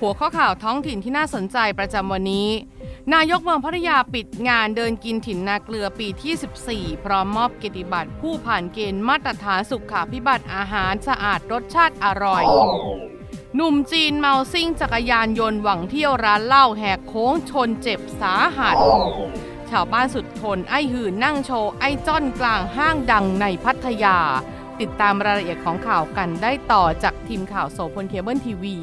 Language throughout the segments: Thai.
หัวข้อข่าวท้องถิ่นที่น่าสนใจประจำวันนี้ นายกเมืองพัทยาปิดงานเดินกินถิ่นนาเกลือปีที่ 14 พร้อมมอบเกียรติบัตรผู้ผ่านเกณฑ์มาตรฐานสุขาพิบัติอาหารสะอาดรสชาติอร่อย หนุ่มจีนเมาซิ่ง จักรยานยนต์หวังเที่ยวร้านเหล้าแหกโค้งชนเจ็บสาหัส ชาวบ้านสุดทนไอหื่นนั่งโชว์ไอจ้อนกลางห้างดังในพัทยา ติดตามรายละเอียดของข่าวกันได้ต่อจากทีมข่าวโสพลเคเบิลทีวี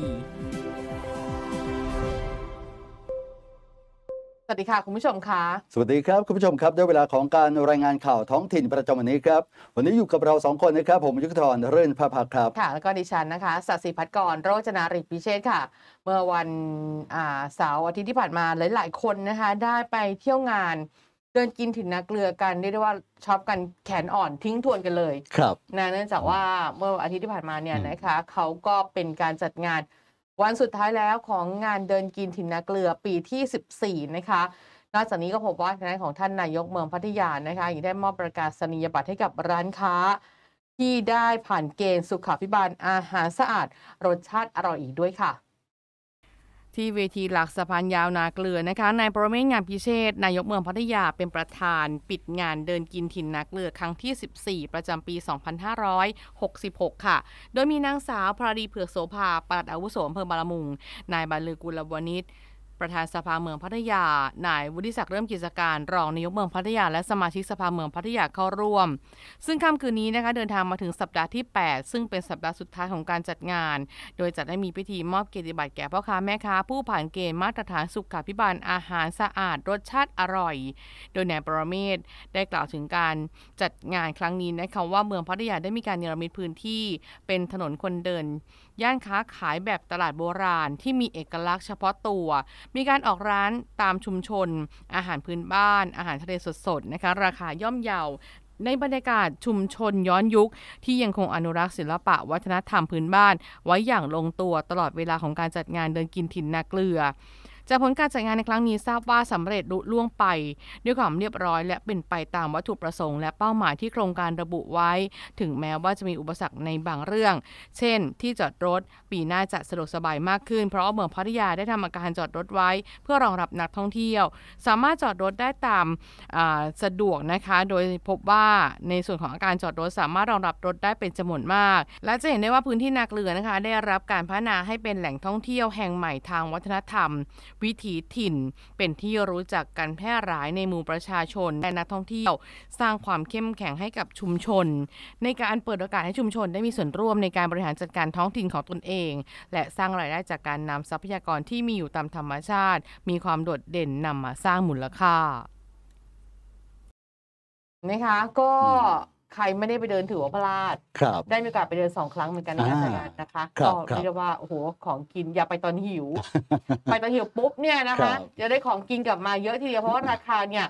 สวัสดีค่ะคุณผู้ชมค่ะสวัสดีครับคุณผู้ชมครับได้เวลาของการรายงานข่าวท้องถิ่นประจำวันนี้ครับ วันนี้อยู่กับเราสองคนนะครับผมยุทธธรเรื่นภาพักครับ ค่ะ แล้วก็ดิฉันนะคะสัตสิพัฒกรโรจนาริพิเชษค่ะ เมื่อวันเสาร์อาทิตย์ที่ผ่านมาหลาย ๆ คนนะคะได้ไปเที่ยวงานเดินกินถิ่นนาเกลือกันเรียกได้ว่าชอบกันแขนอ่อนทิ้งทวนกันเลย ครับนะเนื่องจากว่าเมื่ออาทิตย์ที่ผ่านมาเนี่ยนะคะเขาก็เป็นการจัดงานวันสุดท้ายแล้วของงานเดินกินถิ่นนาเกลือปีที่ 14 นะคะนอกจากนี้ ก็พบว่าคานของ ท่านนายกเมืองพัทยา นะคะยังได้มอบประกาศนียบัตรให้กับร้านค้า ที่ได้ผ่านเกณฑ์สุขาพิบาลอาหารสะอาด รสชาติ อร่อยอีกด้วยค่ะที่เวทีหลักสะพานยาวนาเกลือนะคะ นายประเมศงานพิเชษ นายกเมืองพัทยาเป็นประธานปิดงานเดินกินถิ่นนาเกลือครั้งที่ 14 ประจำปี 2566 ค่ะ โดยมีนางสาวพราดีเผือกโสภา ปลัดอาวุโสอำเภอบารมุง นายบาลือกุลวณิชประธานสภาเมืองพัทยา นายวุฒิศักดิ์เริ่มกิจการรองนายกเมืองพัทยาและสมาชิกสภาเมืองพัทยาเข้าร่วม ซึ่งค่ำคืนนี้นะคะ เดินทางมาถึงสัปดาห์ที่ 8 ซึ่งเป็นสัปดาห์สุดท้ายของการจัดงาน โดยจัดให้มีพิธีมอบเกียรติบัตรแก่พ่อค้าแม่ค้า ผู้ผ่านเกณฑ์มาตรฐานสุขาภิบาลอาหารสะอาด รสชาติอร่อย โดยนายปรเมศได้กล่าวถึงการจัดงานครั้งนี้นะคะว่าเมืองพัทยาได้มีการเนรมิตพื้นที่เป็นถนนคนเดินย่านค้าขายแบบตลาดโบราณที่มีเอกลักษณ์เฉพาะตัว มีการออกร้านตามชุมชน อาหารพื้นบ้าน อาหารทะเลสดๆ นะคะ ราคาย่อมเยาในบรรยากาศชุมชนย้อนยุคที่ยังคงอนุรักษ์ศิลปะวัฒนธรรมพื้นบ้านไว้อย่างลงตัวตลอดเวลาของการจัดงานเดินกินถิ่นนาเกลือจากผลการจัดงานในครั้งนี้ทราบว่าสำเร็จลุล่วงไปด้วยความเรียบร้อยและเป็นไปตามวัตถุประสงค์ และเป้าหมายที่โครงการระบุไว้ ถึงแม้ว่าจะมีอุปสรรคในบางเรื่อง เช่น ที่จอดรถปีหน้าจะสะดวกสบายมากขึ้น เพราะเมืองพัทยาได้ทำอาการจอดรถไว้ เพื่อรองรับนักท่องเที่ยว สามารถจอดรถได้ตามสะดวกนะคะโดยพบว่าในส่วนของอาการจอดรถสามารถรองรับรถได้เป็นจำนวนมาก และจะเห็นได้ว่าพื้นที่นาเกลือนะคะได้รับการพัฒนาให้เป็นแหล่งท่องเที่ยว แห่งใหม่ทางวัฒนธรรมวิถีถิ่นเป็นที่รู้จักกันแพร่หลายในหมู่ประชาชนและนักท่องเที่ยวสร้างความเข้มแข็งให้กับชุมชน ในการเปิดโอกาสให้ชุมชนได้มีส่วนร่วมในการบริหารจัดการท้องถิ่นของตนเอง และสร้างรายได้จากการนำทรัพยากรที่มีอยู่ตามธรรมชาติ มีความโดดเด่นนำมาสร้างมูลค่านะคะก็ใครไม่ได้ไปเดินถือว่าพลาดได้มีโอกาสไปเดินสองครั้งเหมือนกันนะอาจยนะคะ ก็เรียกว่าโอ้โหของกินอย่าไปตอนหิว ไปตอนหิวปุ๊บเนี่ยนะคะ จะได้ของกินกลับมาเยอะทีเดียวเพราะว่าราคาเนี่ย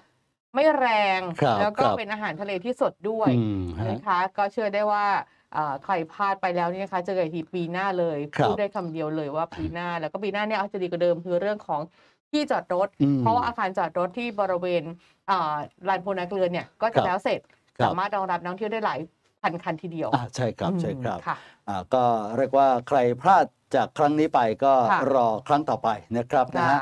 ไม่แรงแล้วก็เป็นอาหารทะเลที่สดด้วยนะคะ ก็เชื่อได้ว่าใครพลาดไปแล้วนี่นะคะเจอกันทีปีหน้าเลยพูดได้คำเดียวเลยว่าปีหน้าแล้วก็ปีหน้าเนี่ยอาจจะดีกว่าเดิมคือเรื่องของที่จอดรถเพราะว่าอาคารจอดรถที่บริเวณลานโพนาเรลือเนี่ยก็จะแล้วเสร็จสามารถรองรับนักท่องเที่ยวได้หลายพันคันทีเดียว ใช่ครับ ใช่ครับก็เรียกว่าใครพลาดจากครั้งนี้ไปก็รอครั้งต่อไปนะครับนะฮะ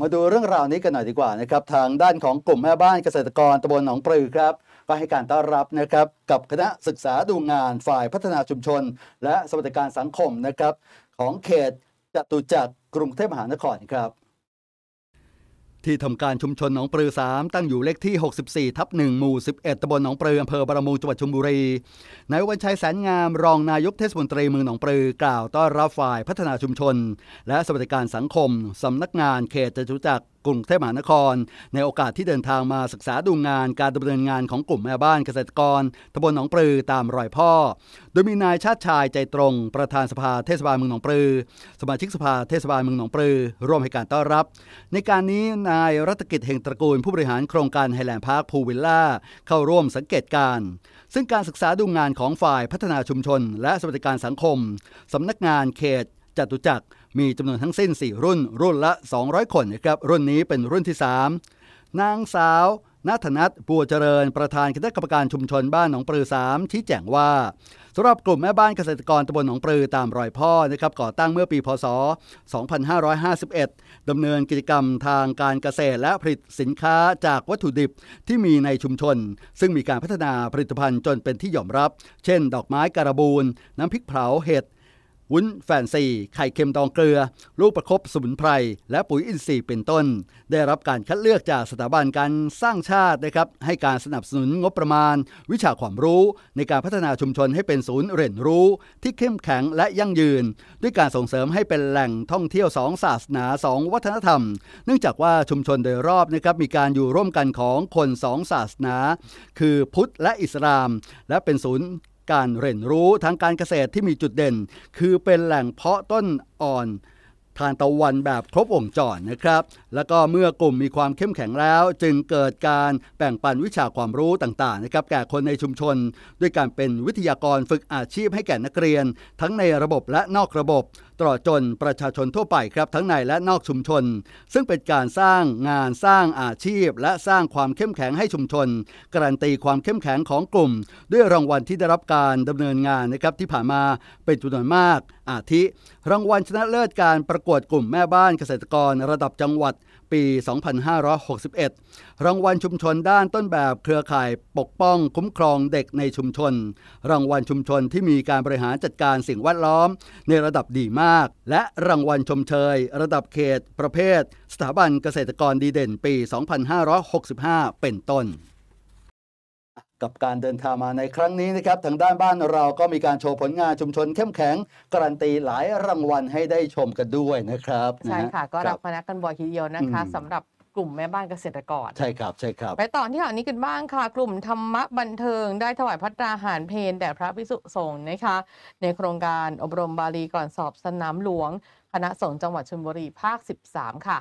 มาดูเรื่องราวนี้กันหน่อยดีกว่านะครับทางด้านของกลุ่มแม่บ้านเกษตรกรตำบลหนองปลือครับก็ให้การต้อนรับนะครับ กับคณะศึกษาดูงานฝ่ายพัฒนาชุมชน และสวัสดิการสังคมนะครับ ของเขตจตุจักรกรุงเทพมหานครครับที่ทำการชุมชนหนองปลือ 3 ตั้งอยู่เลขที่ 64 ทับ 1 หมู่ 11ตำบลหนองปลืออำเภอบารมูจังหวัดชลบุรีนายวันชัยแสนงามรองนายกเทศมนตรีเมืองหนองปลือ กล่าว ต้อนรับฝ่ายพัฒนาชุมชน และสวัสดิการสังคมสำนักงานเขตจตุจักรกรุงเทพมหานคร ในโอกาสที่เดินทางมาศึกษาดูงานการดำเนินงานของกลุ่มแม่บ้านเกษตรกร ตำบลหนองปลือ ตามรอยพ่อ โดยมีนายชาติชายใจตรงประธานสภาเทศบาลเมืองหนองปลือ สมาชิกสภาเทศบาลเมืองหนองปลือ ร่วมให้การต้อนรับ ในการนี้นายรัตกิจเฮงตระกูลผู้บริหารโครงการไฮแลนด์พาร์คพูวิลล่าเข้าร่วมสังเกตการ ซึ่งการศึกษาดูงานของฝ่ายพัฒนาชุมชน และสวัสดิการสังคมสำนักงานเขตจตุจักรมีจำนวนทั้งสิ้น 4 รุ่น รุ่นละ 200 คนนะครับ รุ่นนี้เป็นรุ่นที่ 3 นางสาวนัทนัทบัวเจริญประธานคณะกรรมการชุมชนบ้านหนองปลือ 3 ที่แจ้งว่า สำหรับกลุ่มแม่บ้านเกษตรกรตำบลหนองปลือตามรอยพ่อนะครับก่อตั้งเมื่อปี พศ 2551 ดำเนินกิจกรรมทางการเกษตรและผลิตสินค้าจากวัตถุดิบที่มีในชุมชน ซึ่งมีการพัฒนาผลิตภัณฑ์จนเป็นที่ยอมรับ เช่น ดอกไม้การบูนน้ำพริกเผา เห็ดวุ้นแฟนซีไข่เค็มดองเกลือลูกประครบสมุนไพร และปุ๋ยอินทรีย์เป็นต้น ได้รับการคัดเลือกจากสถาบันการสร้างชาตินะครับให้การสนับสนุนงบประมาณ วิชาความรู้ในการพัฒนาชุมชนให้เป็นศูนย์เรียนรู้ ที่เข้มแข็งและยั่งยืน ด้วยการส่งเสริมให้เป็นแหล่งท่องเที่ยวสองศาสนาสองวัฒนธรรม เนื่องจากว่าชุมชนโดยรอบนะครับมีการอยู่ร่วมกันของคนสองศาสนา คือพุทธและอิสลามและเป็นศูนย์การเรียนรู้ทางการเกษตรที่มีจุดเด่น คือเป็นแหล่งเพาะต้นอ่อนทานตะวันแบบครบวงจรนะครับแล้วก็เมื่อกลุ่มมีความเข้มแข็งแล้ว จึงเกิดการแบ่งปันวิชาความรู้ต่างๆ นะครับ แก่คนในชุมชน ด้วยการเป็นวิทยากรฝึกอาชีพให้แก่นักเรียน ทั้งในระบบและนอกระบบตลอดจนประชาชนทั่วไปครับ ทั้งในและนอกชุมชน ซึ่งเป็นการสร้างงานสร้างอาชีพ และสร้างความเข้มแข็งให้ชุมชนการันตีความเข้มแข็งของกลุ่ม ด้วยรางวัลที่ได้รับการดำเนินงานนะครับที่ผ่านมาเป็นจำนวนมาก อาทิรางวัลชนะเลิศการประกวดกลุ่มแม่บ้านเกษตรกรระดับจังหวัดปี 2561 รางวัลชุมชนด้านต้นแบบเครือข่ายปกป้องคุ้มครองเด็กในชุมชน รางวัลชุมชนที่มีการบริหารจัดการสิ่งแวดล้อมในระดับดีมาก และรางวัลชมเชย ระดับเขต ประเภท สถาบันเกษตรกรดีเด่น ปี 2565 เป็นต้นกับการเดินทางมาในครั้งนี้นะครับทางด้านบ้านเราก็มีการโชว์ผลงานชุมชน เข้มแข็งการันตีหลายรางวัลให้ได้ชมกันด้วยนะครับใช่ค่ะ ก็รับพนักกันบ่อยทีเดียวนะคะสำหรับกลุ่มแม่บ้านเกษตรกร ใช่ครับใช่ครับ ไปต่อที่ข่าวนี้กันบ้างค่ะ กลุ่มธรรมะบันเทิง ได้ถวายพัตราหารเพนแด่พระภิกษุสงฆ์นะคะ ในโครงการอบรมบาลีก่อนสอบสนามหลวงคณะสงฆ์จังหวัดชลบุรีภาค 13 ค่ะ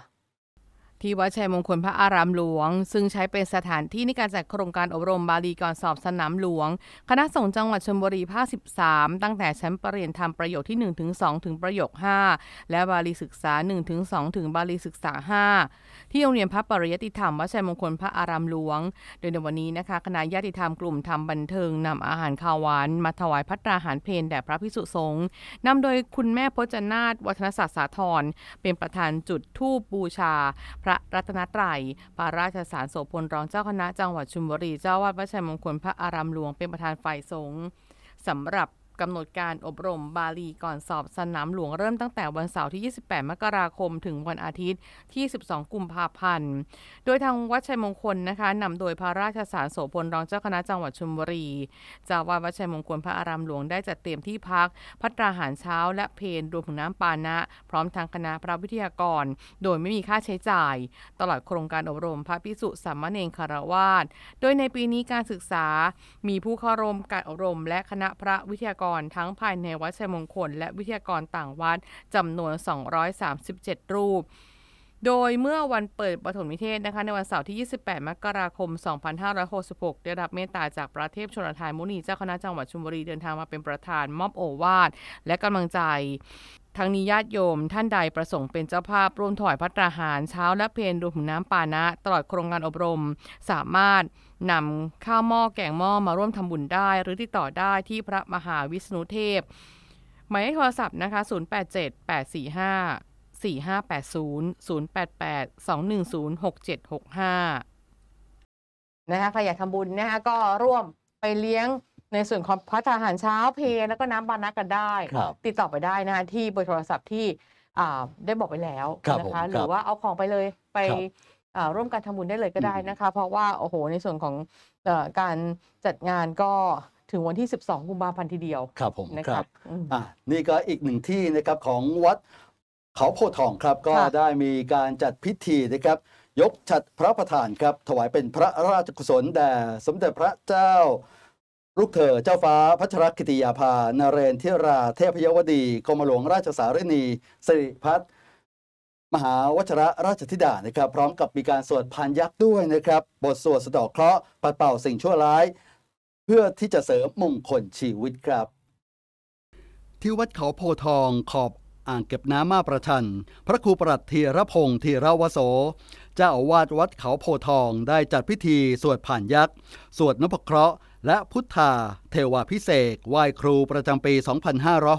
ที่วัดชัยมงคลพระอารามหลวง ซึ่งใช้เป็นสถานที่ในการจัดโครงการอบรมบาลีก่อนสอบสนามหลวง คณะสงฆ์จังหวัดชลบุรีภาค13ตั้งแต่ชั้นปรริญญาธรรมประโยคที่1ถึง 2 ถึงประโยค 5 และบาลีศึกษา 1 ถึง 2 ถึงบาลีศึกษา 5 ที่โรงเรียนพระปริยติธรรมวัดชัยมงคลพระอารามหลวง โดยในวันนี้นะคะคณะญาติธรรมกลุ่มธรรมบันเทิงนำอาหารข้าวหวานมาถวายพัตราหารเพลแด่พระพิสุสงฆ์นำโดยคุณแม่พจนาฏวัฒนศาสตร์สาธรเป็นประธานจุดทูบบูชาพระระรัตนตรัยพระราชสาร โสพลรองเจ้าคณะจังหวัดชุมบุรี เจ้าวาดวัดชัยมงคลพระอารามหลวงเป็นประธานฝ่ายสงฆ์สำหรับกำหนดการอบรมบาลีก่อนสอบสนามหลวงเริ่มตั้งแต่วันเสาร์ที่ 28 มกราคมถึงวันอาทิตย์ที่ 12 กุมภาพันธ์ โดยทางวัดชัยมงคลนะคะนำโดยพระราชสารโสพลรองเจ้าคณะจังหวัดชมบุรี จาวาวัดชัยมงคลพระอารามหลวงได้จัดเตรียมที่พัก พัตราหารเช้าและเพนรวมถึงน้ำปานะ พร้อมทางคณะพระวิทยากร โดยไม่มีค่าใช้จ่าย ตลอดโครงการอบรม พระพิสุสามเณรคารวาสโดยในปีนี้การศึกษา มีผู้เข้าร่วมการอบรมและคณะพระวิทยากรรทั้งภายในวัดชัยมงคล และวิทยากรต่างวัดจำนวน 237 รูป โดยเมื่อวันเปิดปฐมนิเทศนะคะในวันเสาร์ที่ 28 มกราคม 2566ได้รับเมตตาจากประเทพชนทานมุนีเจ้าคณะจังหวัดชุมบุรีเดินทางมาเป็นประธานมอบโอวาทและกำลังใจ ทั้งนี้ญาติโยมท่านใดประสงค์เป็นเจ้าภาพร่วมถอยพระตราหารเช้าและเพลดูหุ่นน้ำปานะตลอดโครงการอบรมสามารถนำข้าวหม้อแกงหม้อมาร่วมทำบุญได้ หรือติดต่อได้ที่พระมหาวิษณุเทพหมายเลขโทรศัพท์นะคะ087 845 4580 088 210 6765นะคะใครอยากทำบุญนะคะก็ร่วมไปเลี้ยงในส่วนของพระทาหารเช้าเพลแล้วก็น้ำบานักกันได้ ติดต่อไปได้นะคะที่เบอร์โทรศัพท์ที่ได้บอกไปแล้วนะคะหรือว่าเอาของไปเลยไปร่วมกันทำบุญได้เลยก็ได้นะคะ เพราะว่าโอ้โหในส่วนของการจัดงานก็ถึงวันที่ 12 กุมภาพันธ์ทีเดียวครับผมนะครับ อ่านี่ก็อีกหนึ่งที่นะครับ ของวัดเขาโพทองครับ ก็ได้มีการจัดพิธีนะครับยกฉัดพระประธานครับ ถวายเป็นพระราชกุศลแด่สมเด็จพระเจ้าลูกเธอเจ้าฟ้า พัชรกิติยาภานเรนทิราเทพยวดีกรมหลวงราชสารีนีสิริพัฒนมหาวัชระราชธิดานะครับพร้อมกับมีการสวดพานยักษ์ด้วยนะครับบทสวดสะดอกเคราะห์ปัดเป่าสิ่งชั่วร้าย เพื่อที่จะเสริมมงคลชีวิตครับ ที่วัดเขาโพทองขอบอ่างเก็บน้ำมาประชัน พระครูปรัตธีรพงศ์ธีรวโสเจ้าอาวาสวัดเขาโพทองได้จัดพิธีสวดผ่านยักษ์ สวดนพเคราะห์และพุทธาเทวาพิเศษไหว้ครูประจำปี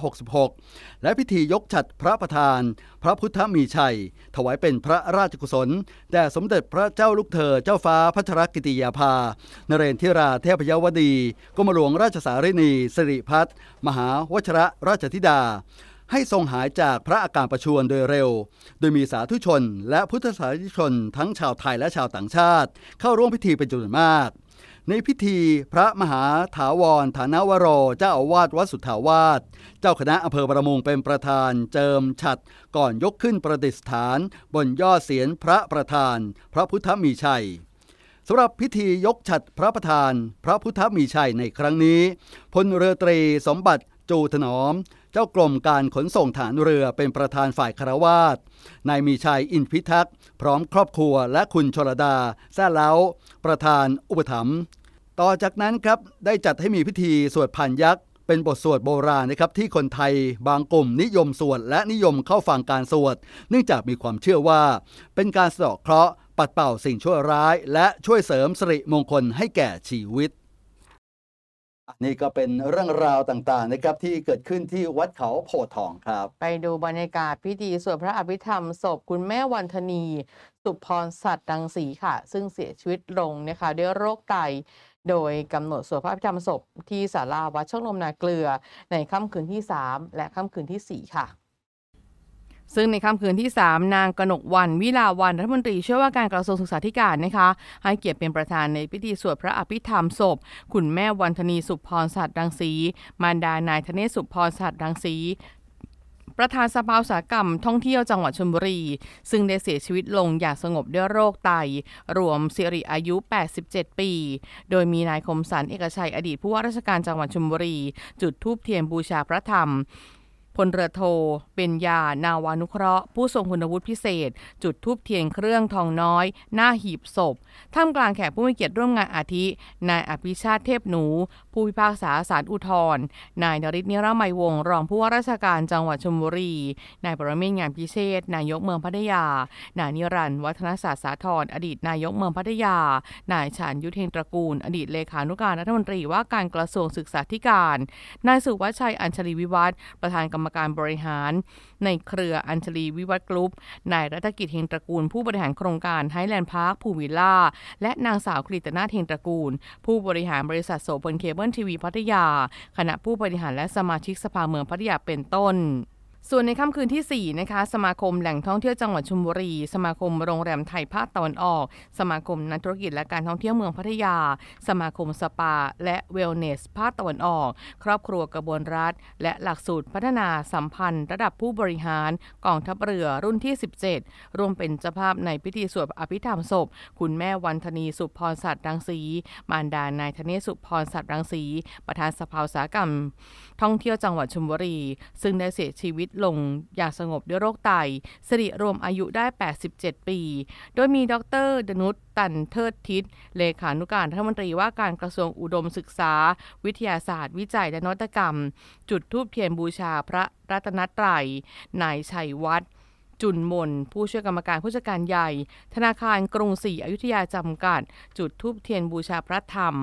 2566 และพิธียกฉัดพระประธาน พระพุทธมีชัย ถวายเป็นพระราชกุศลแด่สมเด็จพระเจ้าลูกเธอเจ้าฟ้าพัชรกิติยาภา นเรนทิราเทพยวดีกมหลวงราชสารินีสิริพัฒมหาวชระราชธิดา ให้ทรงหายจากพระอาการประชวรโดยเร็ว โดยมีสาธุชน และพุทธศาสนิชนทั้งชาวไทยและชาวต่างชาติ เข้าร่วมพิธีเป็นจำนวนมากในพิธีพระมหาถาวรฐานวโร เจ้าอาวาสวัดสุทธาวาสเจ้าคณะอำเภอประมงเป็นประธานเจิมฉัดก่อนยกขึ้นประดิษฐาน บนยอดเสียนพระประธาน พระพุทธมีชัยสำหรับพิธียกฉัดพระประธาน พระพุทธมีชัยในครั้งนี้ พลเรือตรีสมบัติ จูถนอมเจ้ากรมการขนส่งฐานเรือเป็นประธานฝ่ายคารวาส นายมีชัยอินพิทักษ์ พร้อมครอบครัวและคุณชลดาแซ่เล้าประธานอุปถัมภ์ต่อจากนั้นครับ ได้จัดให้มีพิธีสวดผ่านยักษ์ เป็นบทสวดโบราณนะครับที่คนไทยบางกลุ่มนิยมสวดและนิยมเข้าฟังการสวดเนื่องจากมีความเชื่อว่า เป็นการสะดะเคราะห์ปัดเป่าสิ่งชั่วร้าย และช่วยเสริมสิริมงคลให้แก่ชีวิตนี่ก็เป็นเรื่องราวต่างๆนะครับที่เกิดขึ้นที่วัดเขาโพทองครับ ไปดูบรรยากาศพิธี สวดพระอภิธรรมศพคุณแม่วันธนี สุพรสัตว์ดังสีค่ะ ซึ่งเสียชีวิตลงนะคะ ด้วยโรคไตโดยกำหนดสวดพระอภิธรรมศพที่ศาลาวัดช่องลมนาเกลือ ในค่ำคืนที่ 3 และค่ำคืนที่ 4 ค่ะซึ่งในค่ำคืนที่ 3 นางกนกวันวิลาวันรัฐมนตรี เชื่อว่าการกระทรวงศึกษาธิการนะคะให้เกียรติเป็นประธานในพิธีสวดพระอภิธรรมศพคุณแม่วันธนีสุพรสัตว์ดังสี มารดานายธเนศสุพรสัตว์ดังสี ประธานสภาอุตสาหกรรมท่องเที่ยวจังหวัดชลบุรี ซึ่งได้เสียชีวิตลงอย่างสงบด้วยโรคไตรวมสิริอายุ 87 ปี โดยมีนายคมสันเอกชัยอดีต ผู้ว่าราชการจังหวัดชลบุรี จุดทูบเทียนบูชาพระธรรมพลเรือโทเป็นยานาวานุเคราะห์ ผู้ทรงคุณวุฒิพิเศษ จุดทูบเทียนเครื่องทองน้อย หน้าหีบศพท่ามกลางแขกผู้มีเกียรติร่วมงานอาทินายอภิชาติเทพหนู ผู้พิพากษาสารอุทธรนายนริศนิรมัยวงศ์รองผู้ว่าราชการจังหวัดชลบุรีนายประเมศงานพิเศษนายกเมืองพัทยา นายนิรันดร์วัฒนศาสตร์สาธร อดีตนายกเมืองพัทยา นายฉานยุทธเทงตระกูล อดีตเลขานุการรัฐมนตรีว่าการกระทรวงศึกษาธิการนายสุวัชชัยอัญชลีวิวัฒน์ประธานกรรมรมการบริหาร ในเครืออัญชลีวิวัฒกรุ๊ป นายรัตกิจเฮงตระกูล ผู้บริหารโครงการไฮแลนด์พาร์คภูวิลล่า และนางสาวกฤตนาเฮงตระกูล ผู้บริหาร บริษัทโสพลเคเบิล ทีวีพัทยาคณะผู้บริหารและสมาชิกสภาเมือง พัทยาเป็นต้นส่วนในค่ำคืนที่4นะคะสมาคมแหล่งท่องเที่ยวจังหวัดชุมบุรี สมาคมโรงแรมไทยภาคตะวันออก สมาคมนักธุรกิจและการท่องเที่ยวเมืองพัทยา สมาคมสปาและเวลเนสภาคตะวันออก ครอบครัวกระบวนรัฐและหลักสูตรพัฒนาสัมพันธ์ ระดับผู้บริหารกองทัพเรือรุ่นที่ 17 รวมเป็นเจ้าภาพในพิธีสวดอภิธรรมศพคุณแม่วันธนีสุพรสัตว์รังสีมารดานายธเนศสุพรสัตว์รังสีประธานสภาอุตสาหกรรมท่องเที่ยวจังหวัดชุมบุรี ซึ่งได้เสียชีวิตลงอย่างสงบด้วยโรคไตสิริรวมอายุได้ 87 ปี โดยมีดรดนุชตันเทิดทิศเลขานุการรัฐมนตรีว่าการกระทรวงอุดมศึกษา วิทยาศาสตร์ วิจัยและนวัตกรรม จุดทูบเทียนบูชาพระรัตนตรัยนายชัยวัฒนจุนมนผู้ช่วยกรรมการผู้จัดการใหญ่ ธนาคารกรุงศรีอยุธยาจำกัด จุดทูบเทียนบูชาพระธรรม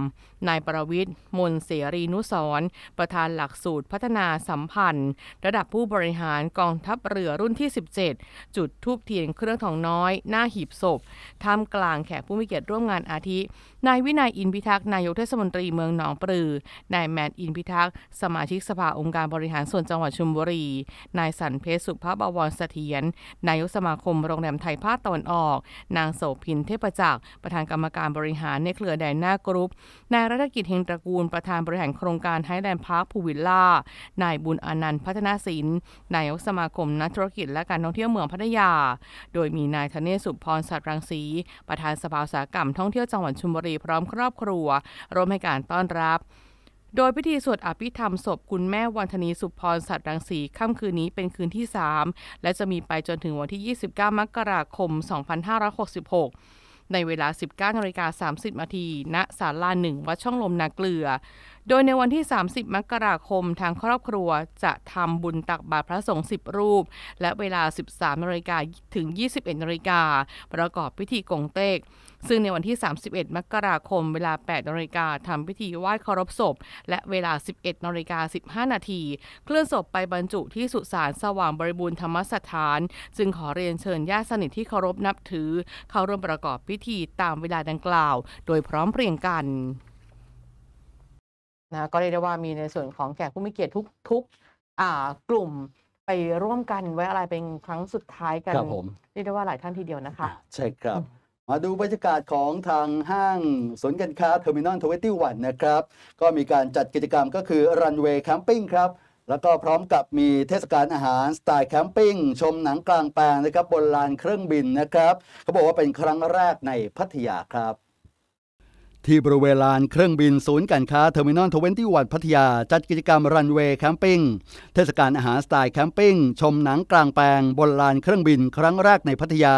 นายประวิทย์มนเสรีนุสรประธานหลักสูตรพัฒนาสัมพันธ์ ระดับผู้บริหารกองทัพเรือรุ่นที่ 17 จุดทูบเทียนเครื่องทองน้อย หน้าหีบศพท่ามกลางแขกผู้มีเกียรติร่วมงานอาทินายวินัยอินพิทักษ์นายกเทศมนตรีเมืองหนองปลือนายแมนอินพิทักษ์สมาชิกสภาองค์การบริหารส่วนจังหวัดชุมบุรีนายสันเพชรสุภาพบวรเสถียรนายกสมาคมโรงแรมไทยภาคตะวันออก นางโสพินเทพจักรประธานกรรมการบริหารในเครือแดนหน้ากรุ๊ป นายรัฐกิจเฮงตระกูลประธานบริหารโครงการไฮแลนด์พาร์คภูวิลล่า นายบุญอนันต์พัฒนาศิลป์นายกสมาคม นักธุรกิจและการท่องเที่ยวเมืองพัทยา โดยมีนายธเนศสุพรสัตรังสี ประธานสภาอุตสาหกรรมท่องเที่ยวจังหวัดชุมบุรีพร้อมครอบครัวร่วมให้การต้อนรับโดยพิธีสวดอภิธรรมศพคุณแม่วันธนีสุพรสัตว์รังสีค่ำคืนนี้เป็นคืนที่ 3 และจะมีไปจนถึงวันที่ 29 มกราคม 2566 ในเวลา 19นาฬิกา30นาทีณศาลาหนึ่งวัดช่องลมนาเกลือ โดยในวันที่ 30 มกราคม ทางครอบครัวจะทำบุญตักบาตรพระสงฆ์ 10 รูป และเวลา 13นาฬิกาถึง 21นาฬิกาประกอบพิธีกงเตกซึ่งในวันที่ 31 มกราคม เวลา 8นาฬิกาทำพิธีไหว้เคารพศพ และเวลา 11นาฬิกา15 นาที เคลื่อนศพไปบรรจุที่สุสานสว่างบริบูรณ์ธรรมสถาน จึงขอเรียนเชิญญาติสนิทที่เคารพนับถือ เข้าร่วมประกอบพิธีตามเวลาดังกล่าว โดยพร้อมเพรียงกันนะ ก็เรียกได้ว่ามีในส่วนของแขกผู้มีเกียรติทุกทุกกลุ่มไปร่วมกันไว้อะไรเป็นครั้งสุดท้ายกันเรียกได้ว่าหลายท่านทีเดียวนะคะ ใช่ครับมาดูบรรยากาศของทางห้างสนกันค้าเทอร์มินอลทเวนตี้วันนะครับ ก็มีการจัดกิจกรรมก็คือรันเวย์แคมปิ้งครับ แล้วก็พร้อมกับมีเทศกาลอาหารสไตล์แคมปิ้งชมหนังกลางแปลงนะครับบนลานเครื่องบินนะครับ เขาบอกว่าเป็นครั้งแรกในพัทยาครับที่บริเวณลานเครื่องบินศูนย์การค้าเทอร์มินอลทเวนตี้วันพัทยาจัดกิจกรรมรันเวย์แคมปิ้งเทศกาลอาหารสไตล์แคมปิ้งชมหนังกลางแปลงบนลานเครื่องบินครั้งแรกในพัทยา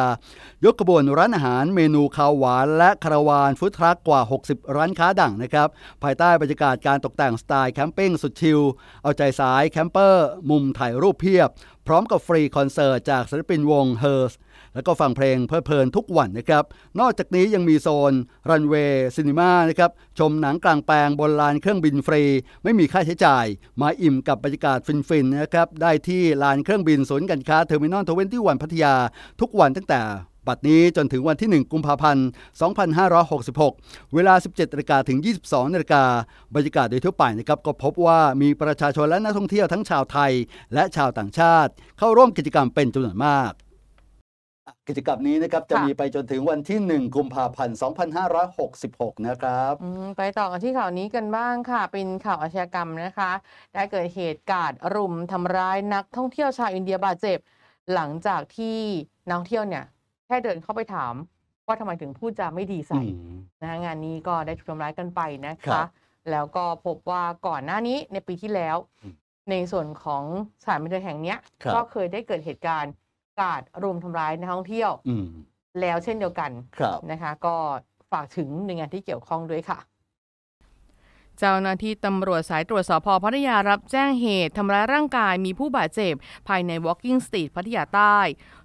ยกขบวนร้านอาหารเมนูข้าวหวานและคาราวานฟู้ดทรัคกว่า 60 ร้านค้าดังนะครับภายใต้บรรยากาศการตกแต่งสไตล์แคมปิ้งสุดชิลเอาใจสายแคมเปอร์ มุมถ่ายรูปเพียบ พร้อมกับฟรีคอนเสิร์ตจากศิลปินวงเฮิร์สแล้วก็ฟังเพลงเพลิดเพลินทุกวันนะครับ นอกจากนี้ยังมีโซนรันเวย์ซินีมานะครับชมหนังกลางแปลงบนลานเครื่องบินฟรีไม่มีค่าใช้จ่าย มาอิ่มกับบรรยากาศฟินๆนะครับได้ที่ลานเครื่องบินศูนย์การค้า เทอร์มินอลทเวนตี้วันพัทยาทุกวันตั้งแต่บัดนี้จนถึงวันที่ 1 กุมภาพันธ์ 2566 เวลา 17นาฬิกาถึง 22นาฬิกาบรรยากาศโดยทั่วไปนะครับก็พบว่ามีประชาชนและนักท่องเที่ยวทั้งชาวไทย และชาวต่างชาติ เข้าร่วมกิจกรรมเป็นจำนวนมากกิจกรรมนี้นะครับจะมีไปจนถึงวันที่1กุมภาพันธ์2566 นะครับ ไปต่อกันที่ข่าวนี้กันบ้างค่ะ เป็นข่าวอาชญากรรมนะคะ ได้เกิดเหตุการณ์รุมทำร้ายนักท่องเที่ยวชาวอินเดียบาดเจ็บหลังจากที่นักท่องเที่ยวเนี่ย แค่เดินเข้าไปถามว่าทำไมถึงพูดจาไม่ดีใส่นะงานนี้ก็ได้ถูกทำร้ายกันไปนะคะ แล้วก็พบว่าก่อนหน้านี้ในปีที่แล้ว ในส่วนของสถานบันเทิงแห่งนี้ก็เคยได้เกิดเหตุการณ์กาศรุมทำร้ายในท่องเที่ยว แล้วเช่นเดียวกันนะคะ ก็ฝากถึงหน่วยงานที่เกี่ยวข้องด้วยค่ะ เจ้าหน้าที่ตำรวจสายตรวจสพพัทยารับแจ้งเหตุทำร้ายร่างกายมีผู้บาดเจ็บภายใน Walking Street พัทยาใต้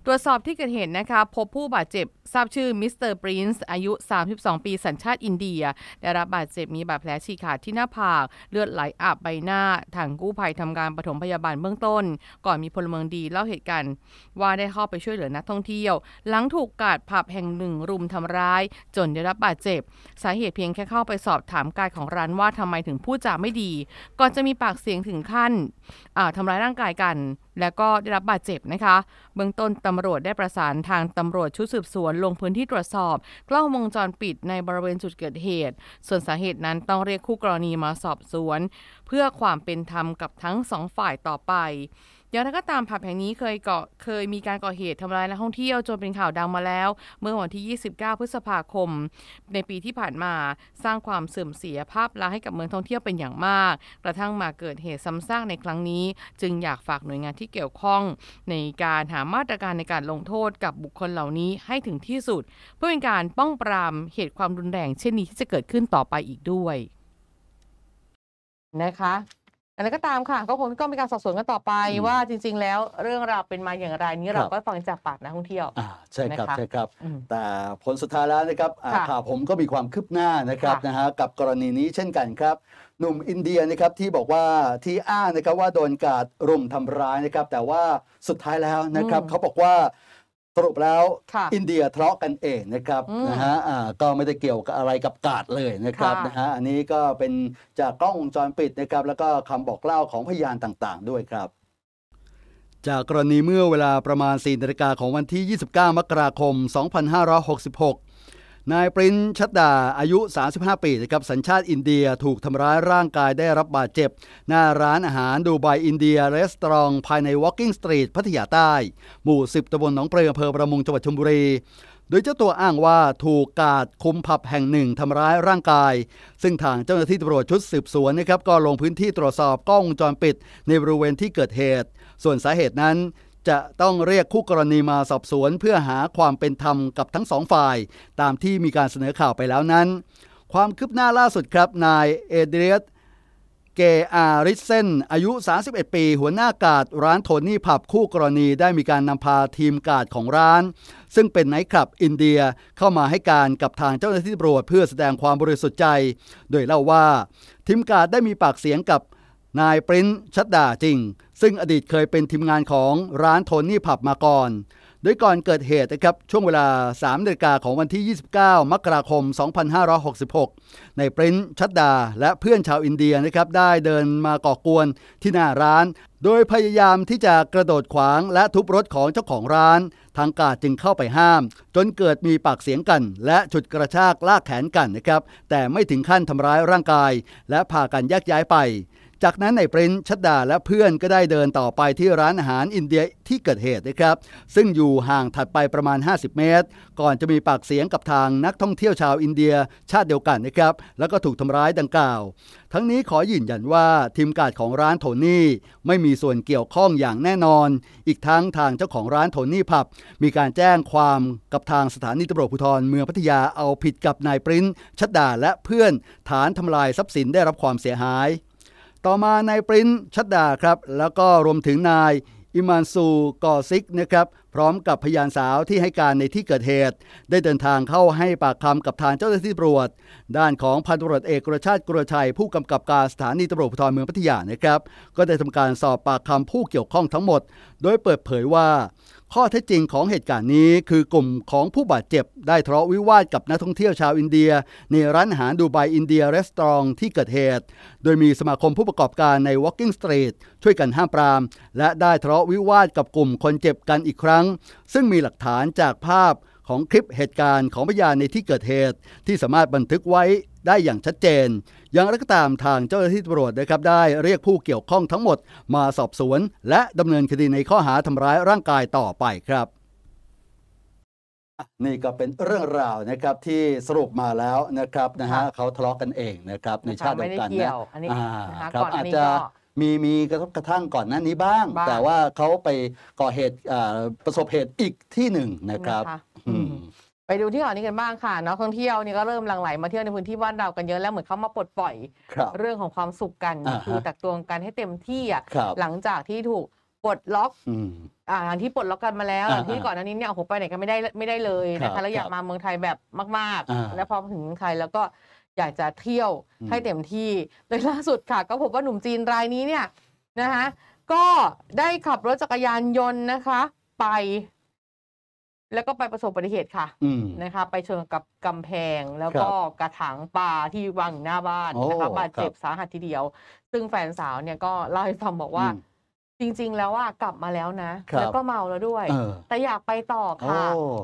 ตรวจสอบที่เกิดเหตุนะคะพบผู้บาดเจ็บทราบชื่อมิสเตอร์ปรินซ์อายุ 32 ปีสัญชาติอินเดียได้รับบาดเจ็บมีบาดแผลฉีกขาดที่หน้าผากเลือดไหลอาบใบหน้า ทางกู้ภัยทำการปฐมพยาบาลเบื้องต้น ก่อนมีพลเมืองดี เล่าเหตุการณ์ว่าได้เข้าไปช่วยเหลือนักท่องเที่ยว หลังถูกกาดผับแห่งหนึ่งรุมทำร้าย จนได้รับบาดเจ็บสาเหตุเพียงแค่เข้าไปสอบถามกายของร้านว่าทำไมถึงพูดจาไม่ดี ก่อนจะมีปากเสียงถึงขั้นทำร้ายร่างกายกันและก็ได้รับบาดเจ็บนะคะ เบื้องต้นตำรวจได้ประสานทางตำรวจชุดสืบสวนลงพื้นที่ตรวจสอบ กล้องวงจรปิดในบริเวณจุดเกิดเหตุ ส่วนสาเหตุนั้นต้องเรียกคู่กรณีมาสอบสวนเพื่อความเป็นธรรมกับทั้งสองฝ่ายต่อไปอย่างไรก็ตามผับแห่งนี้เคยเกาะเคยมีการก่อเหตุทำลายนักท่องเที่ยว จนเป็นข่าวดังมาแล้ว เมื่อวันที่ 29 พฤษภาคม ในปีที่ผ่านมาสร้างความเสื่อมเสียภาพลักษณ์ให้กับเมืองท่องเที่ยวเป็นอย่างมาก กระทั่งมาเกิดเหตุซ้ำซากในครั้งนี้ จึงอยากฝากหน่วยงานที่เกี่ยวข้อง ในการหามาตรการในการลงโทษกับบุคคลเหล่านี้ให้ถึงที่สุด เพื่อเป็นการป้องปรามเหตุความรุนแรงเช่นนี้ที่จะเกิดขึ้นต่อไปอีกด้วย นะคะอะไรก็ตามค่ะก็คงต้องมีการสอบสวนกันต่อไปอว่าจริง ๆ แล้วเรื่องราวเป็นมาอย่างไรนี้เราก็ฟังจากปากนะท่องเที่ยวอ่าใช่ครับะะใช่ครับแต่ผลสุดท้ายแล้วนะครับ่าข่าวผมก็มีความคืบหน้านะครับะนะฮะกับกรณีนี้เช่นกันครับหนุ่มอินเดียนะครับที่บอกว่าที่อ้างนะครับว่าโดนกาดรุมทำร้ายนะครับแต่ว่าสุดท้ายแล้วนะครับเขาบอกว่าสรุปแล้ว อินเดียทะเลาะกันเองนะครับนะฮะก็ไม่ได้เกี่ยวกับอะไรกับกาดเลยนะครับนะฮะอันนี้ก็เป็นจากกล้องวงจรปิดนะครับ แล้วก็คำบอกเล่าของพยานต่างๆ ด้วยครับ จากกรณีเมื่อเวลาประมาณ4นาฬิกาของวันที่ 29มกราคม 2566นายปรินชัดดาอายุ 35 ปีนะครับสัญชาติอินเดียถูกทำร้ายร่างกายได้รับบาดเจ็บ หน้าร้านอาหารดูไบอินเดียรีสตรองภายใน Walking Street พัทยาใต้ หมู่ 10ตำบลหนองเปลืออำเภอประมงจังหวัดชลบุรี โดยเจ้าตัวอ้างว่าถูกกาดคุมผับแห่งหนึ่งทำร้ายร่างกาย ซึ่งทางเจ้าหน้าที่ตำรวจชุดสืบสวนนะครับก็ลงพื้นที่ตรวจสอบกล้องวงจรปิด ในบริเวณที่เกิดเหตุ ส่วนสาเหตุนั้นจะต้องเรียกคู่กรณีมาสอบสวน เพื่อหาความเป็นธรรมกับทั้งสองฝ่าย ตามที่มีการเสนอข่าวไปแล้วนั้น ความคืบหน้าล่าสุดครับนายเอเดรียสเกอาริเซนอายุ 31 ปีหัวหน้ากาดร้านโทนี่ผับ คู่กรณีได้มีการนำพาทีมกาดของร้าน ซึ่งเป็นไนท์คลับอินเดียเข้ามาให้การกับทางเจ้าหน้าที่ตำรวจ เพื่อแสดงความบริสุทธิ์ใจ โดยเล่าว่าทีมกาดได้มีปากเสียงกับนายปรินชัดดาจริงซึ่งอดีตเคยเป็นทีมงานของร้านโทนี่ผับมาก่อน โดยก่อนเกิดเหตุนะครับช่วงเวลา3นาฬิกาของวันที่ 29มกราคม 2566 ในปริ้นชัดดาและเพื่อนชาวอินเดียนะครับได้เดินมาก่อกวนที่หน้าร้าน โดยพยายามที่จะกระโดดขวางและทุบรถของเจ้าของร้าน ทางกาดจึงเข้าไปห้าม จนเกิดมีปากเสียงกันและฉุดกระชากลากแขนกันนะครับแต่ไม่ถึงขั้นทำร้ายร่างกาย และพากันแยกย้ายไปจากนั้นนายปรินชัดดาและเพื่อนก็ได้เดินต่อไปที่ร้านอาหารอินเดียที่เกิดเหตุนะครับ ซึ่งอยู่ห่างถัดไปประมาณ 50 เมตร ก่อนจะมีปากเสียงกับทางนักท่องเที่ยวชาวอินเดียชาติเดียวกันนะครับแล้วก็ถูกทำร้ายดังกล่าว ทั้งนี้ขอยืนยันว่าทีมการของร้านโทนี่ไม่มีส่วนเกี่ยวข้องอย่างแน่นอน อีกทั้งทางเจ้าของร้านโทนี่ผับมีการแจ้งความกับทางสถานีตำรวจภูธรเมืองพัทยาเอาผิดกับนายปรินชัดดาและเพื่อนฐานทำลายทรัพย์สินได้รับความเสียหายต่อมานายปรินชัดดาครับ แล้วก็รวมถึงนายอิมานซูกอซิกนะครับพร้อมกับพยานสาวที่ให้การในที่เกิดเหตุ ได้เดินทางเข้าให้ปากคำกับทางเจ้าหน้าที่ตำรวจ ด้านของพันตำรวจเอกกรชาติกรชัยผู้กำกับการสถานีตำรวจภูธรเมืองพัทยานะครับ ก็ได้ทำการสอบปากคำผู้เกี่ยวข้องทั้งหมด โดยเปิดเผยว่าข้อเท็จจริงของเหตุการณ์นี้คือกลุ่มของผู้บาดเจ็บได้ทะเลาะวิวาทกับนักท่องเที่ยวชาวอินเดีย ในร้านอาหารดูไบอินเดียรีสตรองที่เกิดเหตุ โดยมีสมาคมผู้ประกอบการใน Walking Street ช่วยกันห้ามปราม และได้ทะเลาะวิวาทกับกลุ่มคนเจ็บกันอีกครั้ง ซึ่งมีหลักฐานจากภาพของคลิปเหตุการณ์ของพยานในที่เกิดเหตุที่สามารถบันทึกไว้ได้อย่างชัดเจนอย่างไรก็ตามทางเจ้าหน้าที่ตำรวจนะครับ ได้เรียกผู้เกี่ยวข้องทั้งหมดมาสอบสวน และดำเนินคดีในข้อหาทำร้ายร่างกายต่อไปครับ นี่ก็เป็นเรื่องราว นะครับที่สรุปมาแล้วนะครับนะฮะเขาทะเลาะกันเองนะครับ ในชาติเดียวกันนะครับอาจจะมีมีกระทบกระทั่งก่อนหน้านี้บ้าง แต่ว่าเขาไปก่อเหตุประสบเหตุอีกที่หนึ่งนะครับไปดูที่ข่าวนี้กันบ้างค่ะนักท่องเที่ยวนี่ก็เริ่มหลั่งไหล มาเที่ยวในพื้นที่บ้านเรากันเยอะแล้วเหมือนเขามาปลดปล่อยรเรื่องของความสุขกันคือตักตวงกันให้เต็มที่อ่ะหลังจากที่ถูกปลดล็อกอ่าที่ปลดล็อกกันมาแล้วที่ก่อนหน้านี้เนี่ยโอ้โหไปไหนก็ไม่ได้ไม่ได้เลยนะคะแล้วอยากมาเมืองไทยแบบมาก ๆ แล้วพอถึงไทยแล้วก็อยากจะเที่ยวให้เต็มที่โดยล่าสุดค่ะก็พบว่าหนุ่มจีนรายนี้เนี่ยนะคะก็ได้ขับรถจักรยานยนต์นะคะ ไปแล้วก็ไปประสบอุบัติเหตุค่ะนะคะ ไปชนกับกำแพงแล้วก็กระถางปลาที่วางอยู่หน้าบ้านนะคะบาดเจ็บสาหัสทีเดียว ซึ่งแฟนสาวเนี่ยก็เล่าให้ฟังบอกว่า จริงๆแล้วว่ากลับมาแล้วนะแล้วก็เมาแล้วด้วย แต่อยากไปต่อค่ะ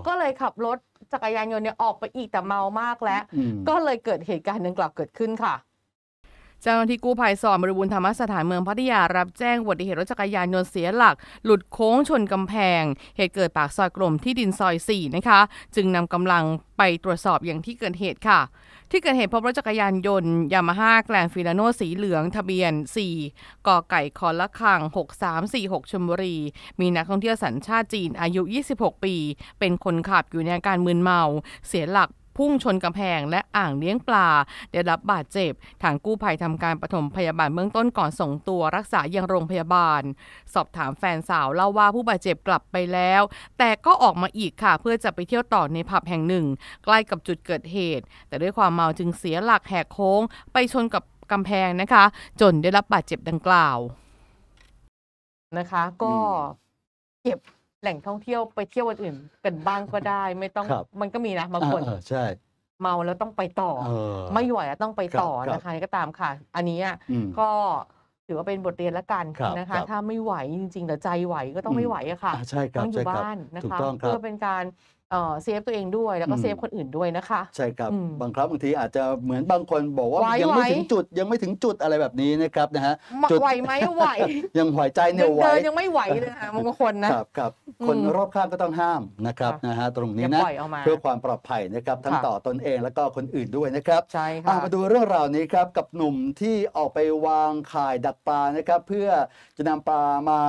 ก็เลยขับรถจักรยานยนต์เนี่ยออกไปอีกแต่เมามากแล้วก็เลยเกิดเหตุการณ์ดังกล่าวเกิดขึ้นค่ะเจ้าหน้าที่กู้ภัยสอบบริบูรณธรรมสถานเมืองพัทยา รับแจ้งอุบัติเหตุรถจักรยานยนต์เสียหลัก หลุดโค้งชนกำแพง เหตุเกิดปากซอยกลมที่ดินซอย4นะคะจึงนำกำลังไปตรวจสอบอย่างที่เกิดเหตุค่ะที่เกิดเหตุพบรถจักรยานยนต์ยามาฮ่าแกลนฟิลาโนสีเหลืองทะเบียน 4กอไก่คอละคัง 6346ชมบุรี มีนักท่องเที่ยวสัญชาติจีนอายุ 26 ปี เป็นคนขับอยู่ในอาการมึนเมาเสียหลักพุ่งชนกำแพงและอ่างเลี้ยงปลา ได้รับบาดเจ็บ ทางกู้ภัยทำการปฐมพยาบาลเบื้องต้นก่อนส่งตัว รักษายังโรงพยาบาล สอบถามแฟนสาวเล่าว่าผู้บาดเจ็บกลับไปแล้ว แต่ก็ออกมาอีกค่ะเพื่อจะไปเที่ยวต่อในผับแห่งหนึ่ง ใกล้กับจุดเกิดเหตุ แต่ด้วยความเมาจึงเสียหลักแหกโค้ง ไปชนกับกำแพงนะคะ จนได้รับบาดเจ็บดังกล่าว นะคะก็เก็บแหล่งท่องเที่ยวไปเที่ยววันอื่นกันบ้างก็ได้ไม่ต้องมันก็มีนะบางคนเใช่เมาแล้วต้องไปต่อออไม่ไหวต้องไปต่อนะคะก็ตามค่ะ อันนี้ก็ถือว่าเป็นบทเรียนละกันนะคะคะ ถ้าไม่ไหวจริง ๆ แต่ใจไหวก็ต้องไม่ไหวอะค่ะต้องอยู่บ้านนะคะเพื่อเป็นการเซฟตัวเองด้วยแล้วก็เซฟคนอื่นด้วยนะคะ ใช่ครับ บางครั้งบางทีอาจจะเหมือนบางคนบอกว่ายังไม่ถึงจุดยังไม่ถึงจุดอะไรแบบนี้นะครับนะฮะไหวไหมไหว ยังไหวใจเนี่ยไหวยังไม่ไหวเลยฮะบางคนนะครับครับคนรอบข้างก็ต้องห้ามนะครับนะฮะตรงนี้นะเพื่อความปลอดภัยนะครับ ทั้งต่อตนเองแล้วก็คนอื่นด้วยนะครับใช่ค่ะมาดูเรื่องราวนี้ครับกับหนุ่มที่ออกไปวางข่ายดักปลานะครับเพื่อจะนำปลามา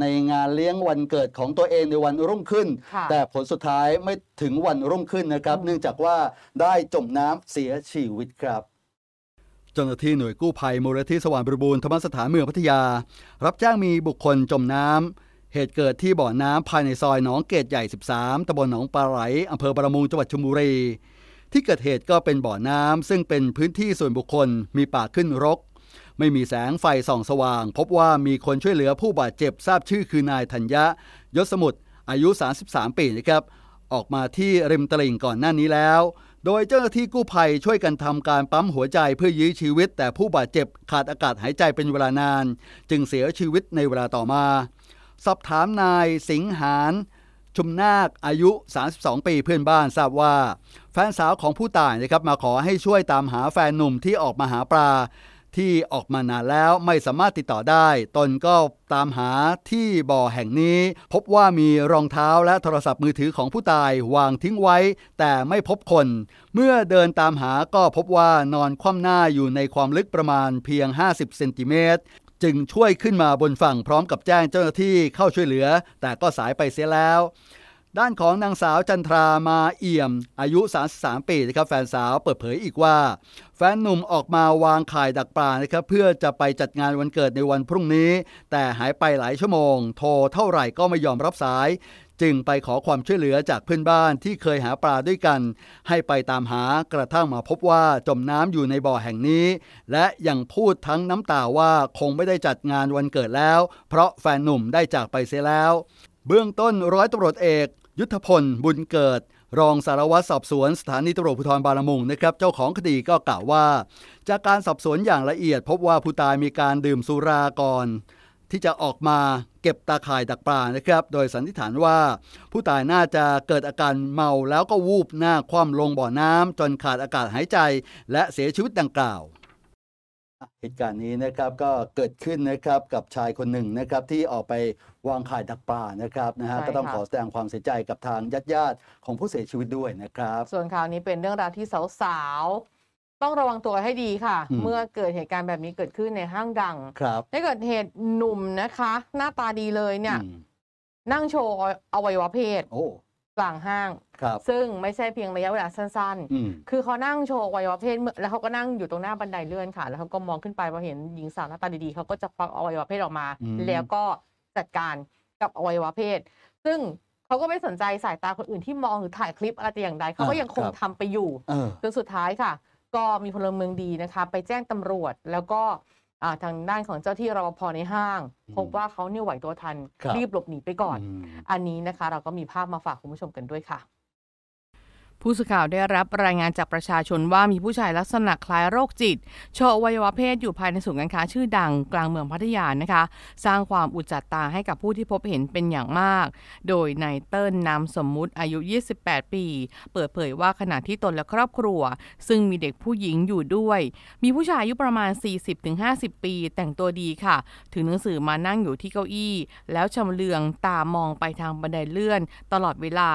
ในงานเลี้ยงวันเกิดของตัวเองในวันรุ่งขึ้น แต่ผลสุดท้ายไม่ถึงวันรุ่งขึ้นนะครับ เนื่องจากว่าได้จมน้ำเสียชีวิตครับ เจ้าหน้าที่หน่วยกู้ภัยมูลนิธิสว่างบริบูรณ์ธรรมสถานเมืองพัทยา รับแจ้งมีบุคคลจมน้ำ เหตุเกิดที่บ่อน้ำภายในซอยหนองเกตใหญ่ 13ตำบลหนองปลาไหลอำเภอประมงจังหวัดชลบุรี ที่เกิดเหตุก็เป็นบ่อน้ำ ซึ่งเป็นพื้นที่ส่วนบุคคลมีป่าขึ้นรก ไม่มีแสงไฟส่องสว่าง พบว่ามีคนช่วยเหลือผู้บาดเจ็บทราบชื่อคือนายธัญญะยศสมุทรอายุ 33 ปีนะครับออกมาที่ริมตลิ่งก่อนหน้านี้แล้ว โดยเจ้าหน้าที่กู้ภัยช่วยกันทำการปั๊มหัวใจเพื่อยื้อชีวิตแต่ผู้บาดเจ็บขาดอากาศหายใจเป็นเวลานาน จึงเสียชีวิตในเวลาต่อมา สอบถามนายสิงหานชุมนาค อายุ 32 ปีเพื่อนบ้าน ทราบว่าแฟนสาวของผู้ตายนะครับมาขอให้ช่วยตามหาแฟนหนุ่มที่ออกมาหาปลาที่ออกมานานแล้วไม่สามารถติดต่อได้ ตนก็ตามหาที่บ่อแห่งนี้ พบว่ามีรองเท้าและโทรศัพท์มือถือของผู้ตายวางทิ้งไว้แต่ไม่พบคน เมื่อเดินตามหาก็พบว่านอนคว่ำหน้าอยู่ในความลึกประมาณเพียง 50เซนติเมตรจึงช่วยขึ้นมาบนฝั่งพร้อมกับแจ้งเจ้าหน้าที่เข้าช่วยเหลือ แต่ก็สายไปเสียแล้วด้านของนางสาวจันทรามาเอี่ยม อายุ 33 ปีนะครับแฟนสาวเปิดเผยอีกว่า แฟนหนุ่มออกมาวางข่ายดักปลานะครับเพื่อจะไปจัดงานวันเกิดในวันพรุ่งนี้ แต่หายไปหลายชั่วโมงโทรเท่าไหร่ก็ไม่ยอมรับสาย จึงไปขอความช่วยเหลือจากเพื่อนบ้านที่เคยหาปลาด้วยกัน ให้ไปตามหากระทั่งมาพบว่าจมน้ำอยู่ในบ่อแห่งนี้ และยังพูดทั้งน้ำตาว่าคงไม่ได้จัดงานวันเกิดแล้ว เพราะแฟนหนุ่มได้จากไปเสียแล้ว เบื้องต้นร้อยตำรวจเอกยุทธพลบุญเกิดรองสารวัตรสอบสวนสถานีตำรวจภูธรบารมุงนะครับเจ้าของคดีก็กล่าวว่า จากการสอบสวนอย่างละเอียด พบว่าผู้ตายมีการดื่มสุราก่อน ที่จะออกมาเก็บตาข่ายดักปลานะครับโดยสันนิษฐานว่า ผู้ตายน่าจะเกิดอาการเมาแล้วก็วูบหน้าคว่ำลงบ่อน้ำจนขาดอากาศหายใจ และเสียชีวิตดังกล่าวเหตุการณ์นี้นะครับก็เกิดขึ้นนะครับกับชายคนหนึ่งนะครับที่ออกไปวางข่ายดักปลานะครับนะฮะก็ต้องขอแสดงความเสียใจกับทางญาติญาติๆของผู้เสียชีวิตด้วยนะครับ ส่วนข่าวนี้เป็นเรื่องราวที่สาวๆ ต้องระวังตัวให้ดีค่ะมเมื่อเกิดเหตุการณ์แบบนี้เกิดขึ้นในห้างดังครับได้เกิดเหตุหนุ่มนะคะ หน้าตาดีเลยเนี่ยนั่งโชว์อวัยวะเพศ โอกลางห้างครับซึ่งไม่ใช่เพียงระยะเวลาสั้นๆ คือเขานั่งโชว์อวัยวะเพศเมื่อแล้วเขาก็นั่งอยู่ตรงหน้าบันไดเลื่อนค่ะแล้วเขาก็มองขึ้นไปพอเห็นหญิงสาวหน้าตาดีๆเขาก็จะควักอวัยวะเพศออกมา แล้วก็จัดการกับอวัยวะเพศ ซึ่งเขาก็ไม่สนใจสายตาคนอื่นที่มองหรือถ่ายคลิปอะไรแต่อย่างใดเขาก็ยังคงทำไปอยู่จนสุดท้ายค่ะ ก็มีพลเมืองดีนะคะไปแจ้งตำรวจแล้วก็อ่าทางด้านของเจ้าที่รปภในห้าง พบว่าเขาเนี่ยไหวตัวทัน รีบหลบหนีไปก่อน อันนี้นะคะ เราก็มีภาพมาฝากคุณผู้ชมกันด้วยค่ะผู้สื่อข่าวได้รับรายงานจากประชาชนว่ามีผู้ชายลักษณะคล้ายโรคจิตโชว์วัยวะเพศอยู่ภายในศูนย์การค้าชื่อดังกลางเมืองพัทยานะคะ สร้างความอุจจตาให้กับผู้ที่พบเห็นเป็นอย่างมาก โดยนายเติ้ลนามสมมุติอายุ 28 ปี เปิดเผยว่าขณะที่ตนและครอบครัวซึ่งมีเด็กผู้หญิงอยู่ด้วย มีผู้ชายอายุประมาณ 40-50 ปี แต่งตัวดีค่ะถือหนังสือมานั่งอยู่ที่เก้าอี้ แล้วชำเลืองตามองไปทางบันไดเลื่อนตลอดเวลา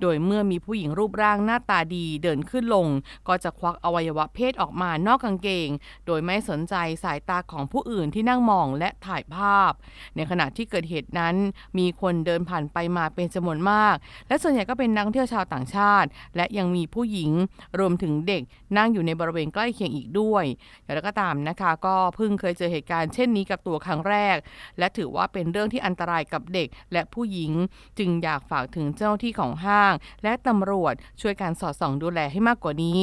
โดยเมื่อมีผู้หญิงรูปร่างหน้าตาดีเดินขึ้นลง ก็จะควักอวัยวะเพศออกมานอกกางเกง โดยไม่สนใจสายตาของผู้อื่นที่นั่งมองและถ่ายภาพ ในขณะที่เกิดเหตุนั้นมีคนเดินผ่านไปมาเป็นจำนวนมาก และส่วนใหญ่ก็เป็นนักท่องเที่ยวชาวต่างชาติ และยังมีผู้หญิงรวมถึงเด็กนั่งอยู่ในบริเวณใกล้เคียงอีกด้วยอย่างไรก็ตามนะคะ ก็เพิ่งเคยเจอเหตุการณ์เช่นนี้กับตัวครั้งแรก และถือว่าเป็นเรื่องที่อันตรายกับเด็ก และผู้หญิงจึงอยากฝากถึงเจ้าหน้าที่ของห้าง และตำรวจช่วยวยการสอดส่องดูแลให้มากกว่านี้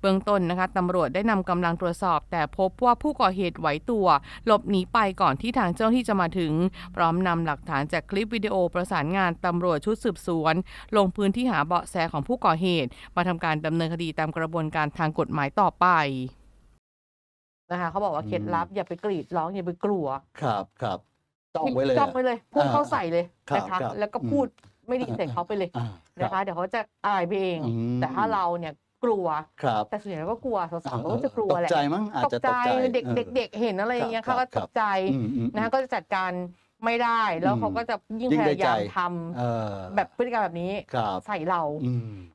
เบื้องต้นนะคะตำรวจได้นำกำลังตรวจสอบ แต่พบว่าผู้ก่อเหตุไหวตัว หลบหนีไปก่อนที่ทางเจ้าหน้าที่จะมาถึง พร้อมนำหลักฐานจากคลิป วิดีโอประสานงานตำรวจชุดสืบสวนลงพื้นที่หาเบาะแสของผู้ก่อเหตุ มาทำการดำเนินคดีตามกระบวนการทางกฎหมายต่อไปนะคะเขาบอกว่าเคล็ดลับอย่าไปกรีดร้องอย่าไปกลัว ครับครับจ้องไว้เลยจ้องไว้เลยพุ่งเข้าใส่เลยนะคะแล้วก็พูดไม่ดีใส่เขาไปเลยนะคะเดี๋ยวเขาจะอายไปเอง แต่ถ้าเราเนี่ยกลัวแต่ส่วนใหญ่เราก็กลัวสาวๆก็จะกลัวแหละตกใจมั้งอาจจะตกใจเด็ก ๆเห็นอะไรอย่างเงี้ยเขาก็ตกใจนะคะก็จะจัดการไม่ได้แล้วเขาก็จะยิ่งพยายามทำแบบพฤติกรรมแบบนี้ใส่เรา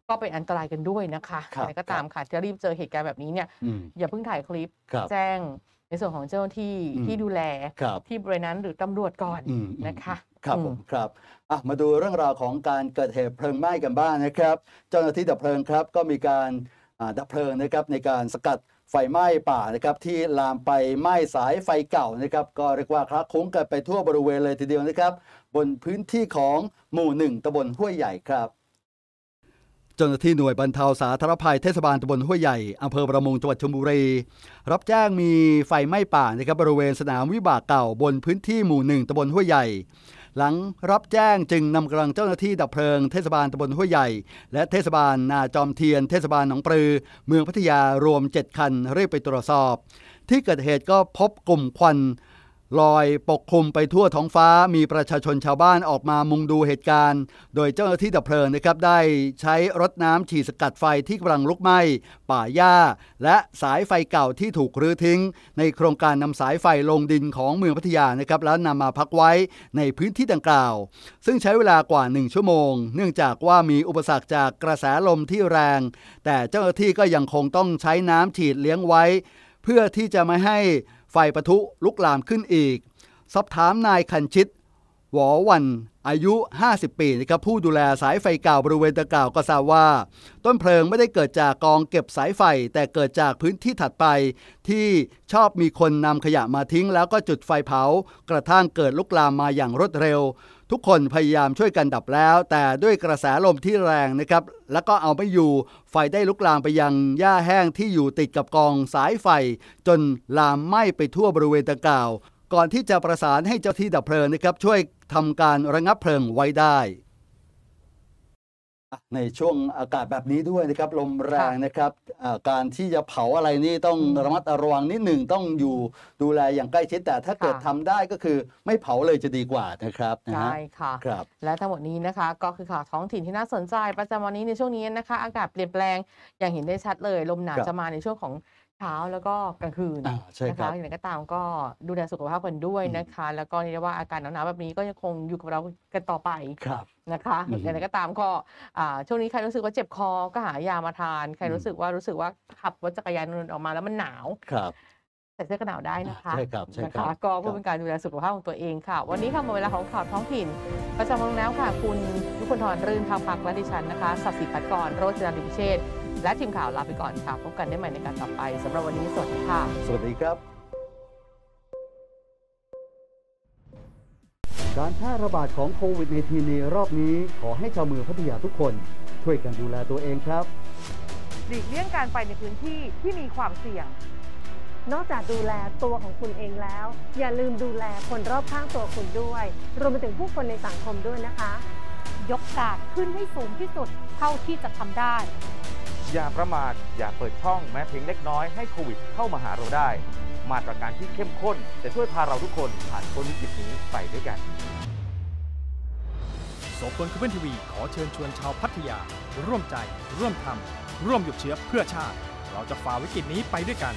ก็เป็นอันตรายกันด้วยนะคะอะไรก็ตามค่ะจะรีบเจอเหตุการณ์แบบนี้เนี่ย อย่าเพิ่งถ่ายคลิปแจ้งในส่วนของเจ้าที่ที่ดูแลที่บริเวณนั้นหรือตำรวจก่อนนะคะครับผมครับมาดูเรื่องราวของการเกิดเหตุเพลิงไหม้กันบ้างนะครับ เจ้าหน้าที่ดับเพลิงครับ ก็มีการดับเพลิงนะครับ ในการสกัดไฟไหม้ป่านะครับ ที่ลามไปไหม้สายไฟเก่านะครับก็เรียกว่าคลักคุ้งกันไปทั่วบริเวณเลยทีเดียวนะครับ บนพื้นที่ของหมู่หนึ่งตำบลห้วยใหญ่ครับเจ้าหน้าที่หน่วยบรรเทาสาธารณภัยเทศบาลตำบลห้วยใหญ่อำเภอประมงจังหวัดชลบุรี รับแจ้งมีไฟไหม้ป่านะครับบริเวณสนามวิบากเก่าบนพื้นที่หมู่หนึ่งตำบลห้วยใหญ่หลังรับแจ้งจึงนำกำลังเจ้าหน้าที่ดับเพลิงเทศบาลตำบลห้วยใหญ่ และเทศบาลนาจอมเทียน เทศบาลหนองปลือ เมืองพัทยารวม7คันเรียกไปตรวจสอบ ที่เกิดเหตุก็พบกลุ่มควันลอยปกคลุมไปทั่วท้องฟ้ามีประชาชนชาวบ้านออกมามุงดูเหตุการณ์ โดยเจ้าหน้าที่ดับเพลิงนะครับได้ใช้รถน้ำฉีดสกัดไฟที่กำลังลุกไหม้ป่าหญ้า และสายไฟเก่าที่ถูกรื้อทิ้ง ในโครงการนำสายไฟลงดินของเมืองพัทยานะครับแล้วนามาพักไว้ในพื้นที่ดังกล่าว ซึ่งใช้เวลากว่า 1 ชั่วโมง เนื่องจากว่ามีอุปสรรคจากกระแสลมที่แรง แต่เจ้าหน้าที่ก็ยังคงต้องใช้น้ำฉีดเลี้ยงไว้ เพื่อที่จะไม่ให้ไฟปะทุลุกลามขึ้นอีก สอบถามนายคันชิตหววันอายุ 50 ปีนะครับผู้ดูแลสายไฟเก่าบริเวณตะกล่าว ก็ทราบว่า ต้นเพลิงไม่ได้เกิดจากกองเก็บสายไฟ แต่เกิดจากพื้นที่ถัดไป ที่ชอบมีคนนำขยะมาทิ้ง แล้วก็จุดไฟเผา กระทั่งเกิดลุกลามมาอย่างรวดเร็ว ทุกคนพยายามช่วยกันดับแล้ว แต่ด้วยกระแสลมที่แรงนะครับแล้วก็เอาไม่อยู่ ไฟได้ลุกลามไปยังหญ้าแห้งที่อยู่ติดกับกองสายไฟจนลามไหม้ไปทั่วบริเวณตะกล่าว ก่อนที่จะประสานให้เจ้าที่ดับเพลิงนะครับช่วยทำการระงับเพลิงไว้ได้ ในช่วงอากาศแบบนี้ด้วยนะครับ ลมแรงนะครับการที่จะเผาอะไรนี่ต้องระมัดระวังนิดหนึ่งต้องอยู่ดูแลอย่างใกล้ชิดแต่ถ้าเกิดทำได้ก็คือไม่เผาเลยจะดีกว่านะครับใช่ค่ะครับ และทั้งหมดนี้นะคะ ก็คือข่าวท้องถิ่นที่น่าสนใจประจำวันนี้ในช่วงนี้นะคะ อากาศเปลี่ยนแปลงอย่างเห็นได้ชัดเลย ลมหนาวจะมาในช่วงของเช้าแล้วก็กลางคืนนะคะอย่างไรก็ตามก็ดูแลสุขภาพกันด้วยนะคะ แล้วก็เรียกว่าอาการหนาวๆแบบนี้ก็ยังคงอยู่กับเรากันต่อไปครับนะคะ อย่างไรก็ตามก็อ่าช่วงนี้ใครรู้สึกว่าเจ็บคอก็หายามาทานใครรู้สึกว่ารู้สึกว่าขับรถจักรยานยนต์ออกมาแล้วมันหนาวครับใส่เสื้อกันหนาวได้นะคะใช่ครับใช่ครับก็เพื่อเป็นการดูแลสุขภาพของตัวเองค่ะวันนี้ค่ะหมดเวลาของข่าวท้องถิ่น ประจำวันแล้วค่ะ คุณทุกคนทอนรื่นทางพักและดิฉันนะคะสัตย์สิปัดกรโรจนาดิพิเชษฐ์และทีมข่าวลาไปก่อนค่ะพบกันได้ใหม่ ในการต่อไปสำหรับวันนี้สวัสดีค่ะ สวัสดีครับ การแพร่ระบาดของโควิด -19 ในรอบนี้ขอให้ชาวเมืองพัทยาทุกคน ช่วยกันดูแลตัวเองครับ หลีกเลี่ยงการไปในพื้นที่ที่มีความเสี่ยง นอกจากดูแลตัวของคุณเองแล้ว อย่าลืมดูแลคนรอบข้างตัวคุณด้วย รวมไปถึงผู้คนในสังคมด้วยนะคะ ยกกาดขึ้นให้สูงที่สุดเท่าที่จะทำได้อย่าประมาท อย่าเปิดช่องแม้เพียงเล็กน้อยให้โควิด เข้ามาหาเราได้ มาตรการที่เข้มข้นจะช่วยพาเราทุกคนผ่านพ้นวิกฤตนี้ไปด้วยกันสสพลคืเพื่อนทีวีขอเชิญชวนชาวพัทยา ร่วมใจ ร่วมทำร่วมหยุดเชื้อเพื่อชาติ เราจะฝ่าวิกฤตนี้ไปด้วยกัน